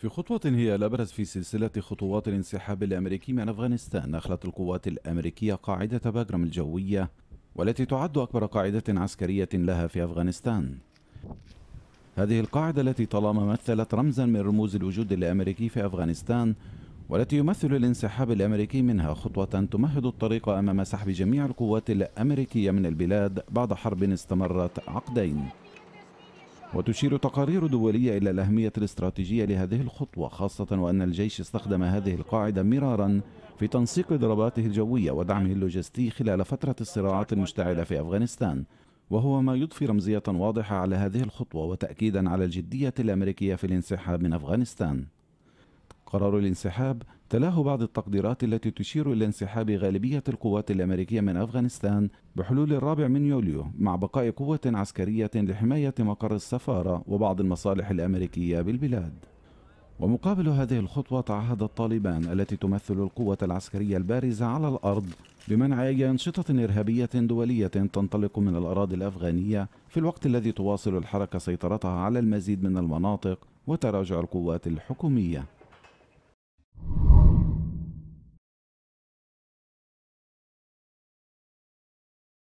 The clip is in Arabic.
في خطوة هي الأبرز في سلسلة خطوات الانسحاب الأمريكي من أفغانستان أخلت القوات الأمريكية قاعدة باجرام الجوية والتي تعد أكبر قاعدة عسكرية لها في أفغانستان هذه القاعدة التي طالما مثلت رمزا من رموز الوجود الأمريكي في أفغانستان والتي يمثل الانسحاب الأمريكي منها خطوة تمهد الطريق أمام سحب جميع القوات الأمريكية من البلاد بعد حرب استمرت عقدين وتشير تقارير دولية إلى الأهمية الاستراتيجية لهذه الخطوة خاصة وأن الجيش استخدم هذه القاعدة مرارا في تنسيق ضرباته الجوية ودعمه اللوجستي خلال فترة الصراعات المشتعلة في أفغانستان وهو ما يضفي رمزية واضحة على هذه الخطوة وتأكيدا على الجدية الأمريكية في الانسحاب من أفغانستان قرار الانسحاب تلاه بعض التقديرات التي تشير إلى انسحاب غالبية القوات الأمريكية من أفغانستان بحلول الرابع من يوليو مع بقاء قوة عسكرية لحماية مقر السفارة وبعض المصالح الأمريكية بالبلاد ومقابل هذه الخطوة تعهد الطالبان التي تمثل القوة العسكرية البارزة على الأرض بمنع أي أنشطة إرهابية دولية تنطلق من الأراضي الأفغانية في الوقت الذي تواصل الحركة سيطرتها على المزيد من المناطق وتراجع القوات الحكومية